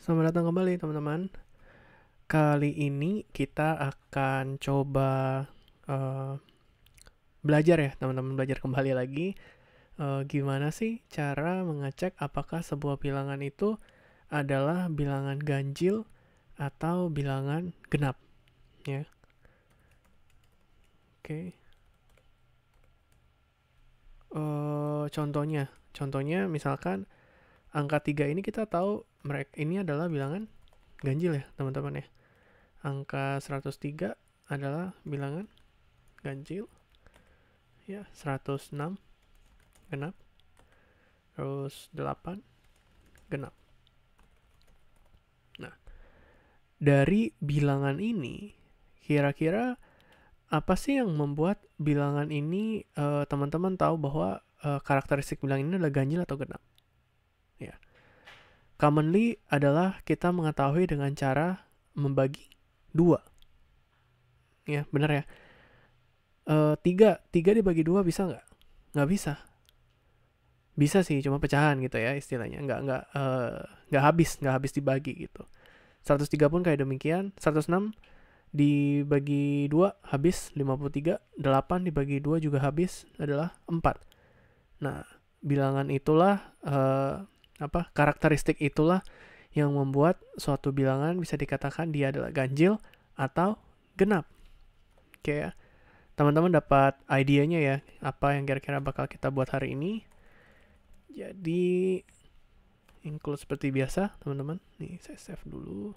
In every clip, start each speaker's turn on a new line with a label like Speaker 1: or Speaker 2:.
Speaker 1: Selamat datang kembali teman-teman. Kali ini kita akan coba uh, belajar ya teman-teman belajar kembali lagi uh, gimana sih cara mengecek apakah sebuah bilangan itu adalah bilangan ganjil atau bilangan genap ya. Oke. Okay. Uh, eh, contohnya, contohnya misalkan angka 3 ini kita tahu mereka ini adalah bilangan ganjil ya teman-teman ya angka 103 adalah bilangan ganjil ya 106 genap terus 8 genap nah dari bilangan ini kira-kira apa sih yang membuat bilangan ini eh, teman-teman uh, tahu bahwa uh, karakteristik bilangan ini adalah ganjil atau genap Commonly adalah kita mengetahui dengan cara membagi dua. Ya, benar ya. E, tiga, tiga dibagi dua bisa nggak? Nggak bisa. Bisa sih, cuma pecahan gitu ya istilahnya. Nggak, nggak, e, nggak habis, nggak habis dibagi gitu. 103 pun kayak demikian. 106 dibagi dua habis 53. 8 dibagi dua juga habis adalah 4. Nah, bilangan itulah... E, apa karakteristik itulah yang membuat suatu bilangan bisa dikatakan dia adalah ganjil atau genap. Oke ya. Teman-teman dapat idenya ya apa yang kira-kira bakal kita buat hari ini. Jadi include seperti biasa, teman-teman. Nih, saya save dulu.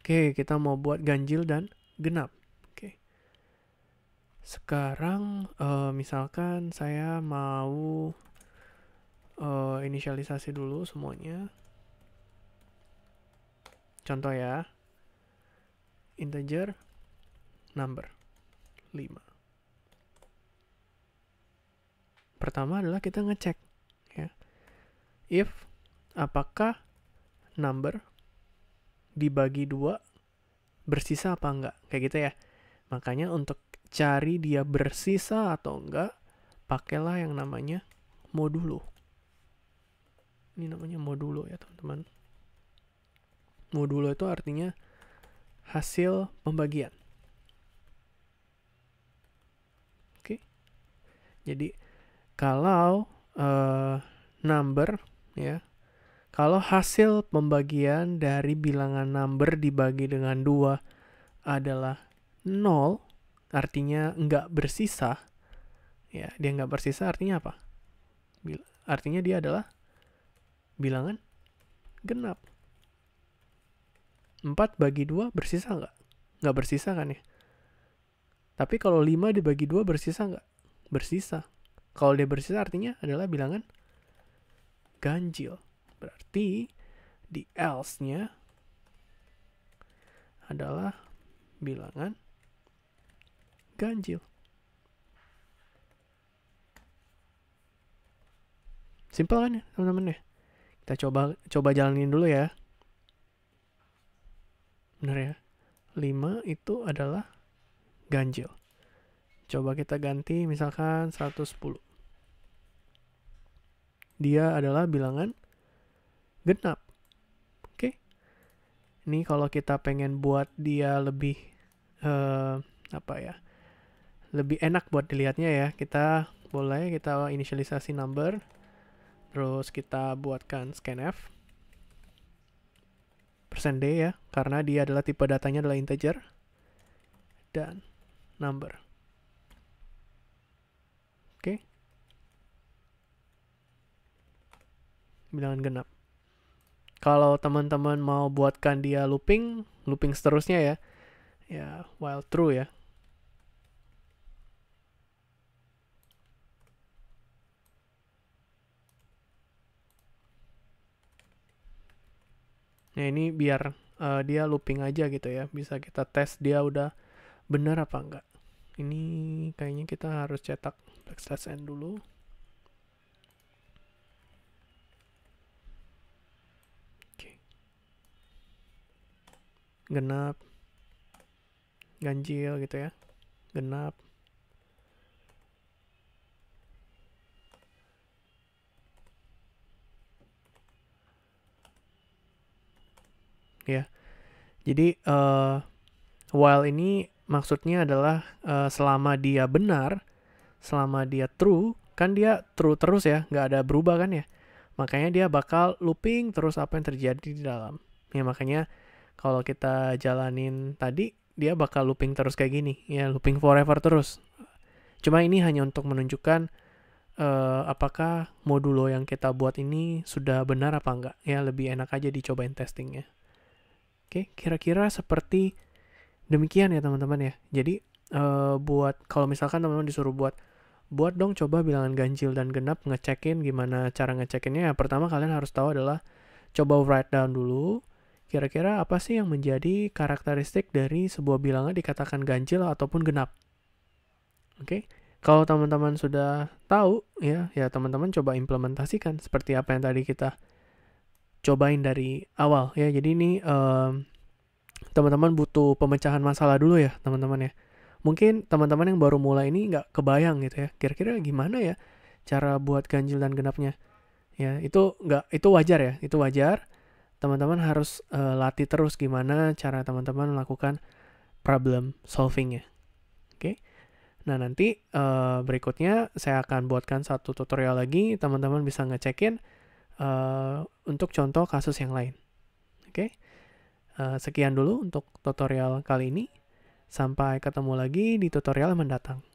Speaker 1: Oke, kita mau buat ganjil dan genap sekarang uh, misalkan saya mau uh, inisialisasi dulu semuanya contoh ya integer number 5 pertama adalah kita ngecek ya if apakah number dibagi dua bersisa apa enggak kayak gitu ya makanya untuk cari dia bersisa atau enggak, pakailah yang namanya modulo. Ini namanya modulo ya teman-teman. Modulo itu artinya hasil pembagian. Oke. Jadi kalau uh, number ya, kalau hasil pembagian dari bilangan number dibagi dengan dua adalah nol artinya nggak bersisa, ya dia nggak bersisa artinya apa? Bil artinya dia adalah bilangan genap. 4 bagi 2 bersisa nggak? Nggak bersisa kan ya? Tapi kalau 5 dibagi 2 bersisa nggak? Bersisa. Kalau dia bersisa artinya adalah bilangan ganjil. Berarti di else-nya adalah bilangan ganjil. Simpel kan ya, teman-teman ya? Kita coba coba jalanin dulu ya. Benar ya? 5 itu adalah ganjil. Coba kita ganti misalkan 110. Dia adalah bilangan genap. Oke. Okay. Ini kalau kita pengen buat dia lebih eh, apa ya? lebih enak buat dilihatnya ya. Kita boleh kita inisialisasi number, terus kita buatkan scanf persen %d ya, karena dia adalah tipe datanya adalah integer dan number. Oke. Okay. Bilangan genap. Kalau teman-teman mau buatkan dia looping, looping seterusnya ya. Ya, while true ya. Nah ini biar uh, dia looping aja gitu ya, bisa kita tes dia udah benar apa enggak. Ini kayaknya kita harus cetak backslash n dulu. Oke. Genap. Ganjil gitu ya. Genap. ya. Jadi uh, while ini maksudnya adalah uh, selama dia benar, selama dia true, kan dia true terus ya, nggak ada berubah kan ya. Makanya dia bakal looping terus apa yang terjadi di dalam. Ya makanya kalau kita jalanin tadi, dia bakal looping terus kayak gini, ya looping forever terus. Cuma ini hanya untuk menunjukkan uh, apakah modulo yang kita buat ini sudah benar apa enggak. Ya lebih enak aja dicobain testingnya. Oke, kira-kira seperti demikian ya teman-teman ya. Jadi uh, buat kalau misalkan teman-teman disuruh buat buat dong coba bilangan ganjil dan genap ngecekin gimana cara ngecekinnya. Ya, pertama kalian harus tahu adalah coba write down dulu kira-kira apa sih yang menjadi karakteristik dari sebuah bilangan dikatakan ganjil ataupun genap. Oke. Okay? Kalau teman-teman sudah tahu ya, ya teman-teman coba implementasikan seperti apa yang tadi kita cobain dari awal ya. Jadi ini teman teman-teman butuh pemecahan masalah dulu ya teman-teman ya. Mungkin teman-teman yang baru mulai ini nggak kebayang gitu ya. Kira-kira gimana ya cara buat ganjil dan genapnya? Ya itu nggak itu wajar ya. Itu wajar. Teman-teman harus uh, latih terus gimana cara teman-teman melakukan problem solvingnya. Oke. Okay? Nah, nanti uh, berikutnya saya akan buatkan satu tutorial lagi. Teman-teman bisa ngecekin Eh, untuk contoh kasus yang lain. Oke, okay? uh, eh, sekian dulu untuk tutorial kali ini. Sampai ketemu lagi di tutorial mendatang.